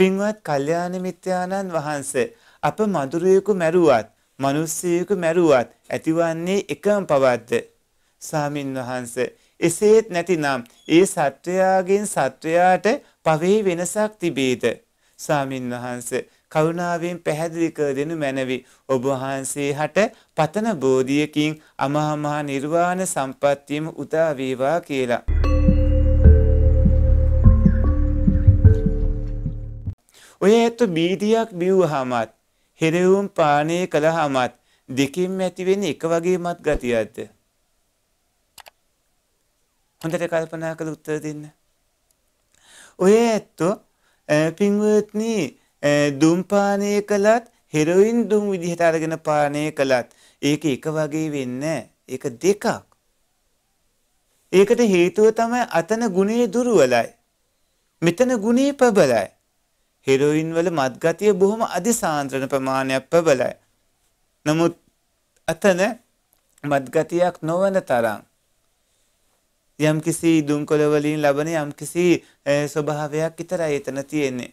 පින්වත් කල්යාණ මිත්‍යාණන් වහන්සේ අප මధుරයෙකු මැරුවත් මිනිස්සෙකු මැරුවත් ඇතිවන්නේ එකම පවද්ද සාමින් වහන්සේ එසේත් නැතිනම් ඒ සත්වයාගෙන් සත්වයාට පවේ වෙනසක් තිබේද සාමින් වහන්සේ කරුණාවෙන් පැහැදිලි කර දෙනු මැනවි ඔබ වහන්සේ හට පතන බෝධියකින් අමහා මහ නිර්වාණ සම්පත්තියම උදා වේවා කියලා ඔය ඇත්ත බීඩියක් බිව්වහමත් හෙරවුම් පානය කළහමත් දෙකින් ඇතිවෙන එක වගේ මත් ගතියක්ද. හොඳට කල්පනා කළ උත්තර දෙන්න. ඔය ඇත්තෝ පිංවත්නී දුම්පානය කළත් හෙරොයින් දුම් විදිහට අරගෙන පානය කළත් ඒක එක වගේ වෙන්න එක දෙකක්. ඒකට හේතුව තමයි අතන ගුණේ දුරුවලයි. මෙතන ගුණේ ප්‍රබලයි. හෙරොයින් වල මත්ගතිය බොහොම අධි සාන්ද්‍රණ ප්‍රමාණයක් ප්‍රබලයි. නමුත් අතන මත්ගතියක් නොවන තරම් යම්කිසි දුම්කොළ වලින් ලබන යම්කිසි ස්වභාවයක් විතරයි එතන තියෙන්නේ.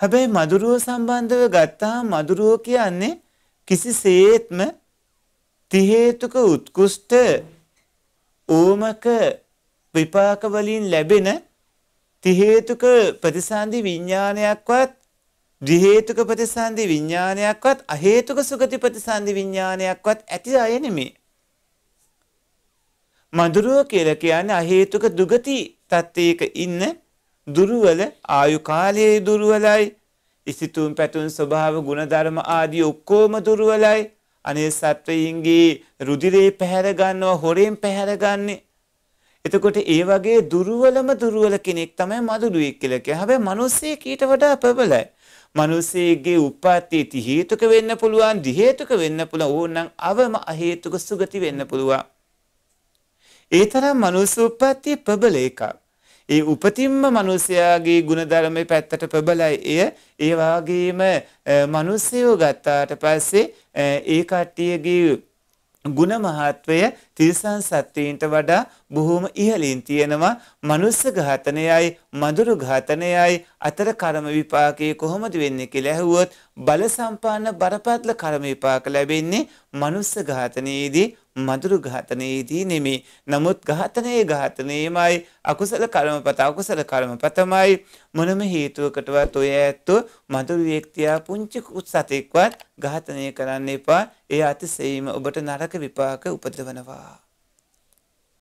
හැබැයි මధుරව සම්බන්ධව ගත්තා මధుරව කියන්නේ කිසිසේත්ම තිහේතුක උත්කෘෂ්ඨ ඕමක විපාක වලින් ලැබෙන තිහේතුක ප්‍රතිසන්දි විඤ්ඥානයක්වත් දිහේතුක ප්‍රතිසන්දි විඤ්ඥානයක්වත් අහේතුක සුගති ප්‍රතිසන්දි විඤ්ඥානයක්වත් ඇති අයනෙමේ. මදුරුව කියල කියන්නේ අහේතුක දුගති තත්ත්වයක ඉන්න දුරුවල ආයුකාලයේ දුරුවලයි ඉසිතුම් පැතුන් ස්වභාව ගුණධර්ම ආදී ඔක්කෝම දුරුවලයි අනේ සත්වයින්ගේ රුදිරේ පැහැරගන්නවා හොරෙන් පැහැරගන්නේ එතකොට ඒ වගේ දුර්වලම දුර්වල කෙනෙක් තමයි මදුරුවෙක් කියලා කියන්නේ. හැබැයි මිනිස්සෙක් ඊට වඩා ප්‍රබලයි. මිනිස්සෙගේ උප්පත්ති ති හේතුක වෙන්න පුළුවන්, දි හේතුක වෙන්න පුළුවන්, ඕනනම් අවම අ හේතුක සුගති වෙන්න පුළුවන්. ඒ තරම් මනුස්ස උප්පත්ති ප්‍රබල එකක්. ඒ උපතින්ම මිනිසයාගේ ಗುಣධර්මයේ පැත්තට ප්‍රබලයි එය ඒ වාගේම මිනිස්සයෝ ගත්තාට පස්සේ ඒ කට්ටියගේ ගුණ මහත්වය තිරිසන් සත්වයින්ට වඩා බොහෝම ඉහලින් තියෙනවා මනුස්ස ඝාතනයයි මදුරු ඝාතනයයි අතර කර්ම විපාකයේ කොහොමද වෙන්නේ කියලා ඇහුවොත් බල සම්පන්න බරපතල කර්ම විපාක ලැබෙන්නේ මනුස්ස ඝාතනයේදී මදුරු ඝාතනයේදී නෙමේ. නමුත් ඝාතනයේ ඝාතනයේමයි අකුසල කර්මපත අකුසල කර්මපතමයි මොනම හේතුවකටවත් ඔය ඇත්තෝ මදුරු ව්‍යක්තියා පුංචි සතෙක්වත් ඝාතනය කරන්න එපා. ඒ අතිසේම ඔබට නරක විපාක උපදවනවා.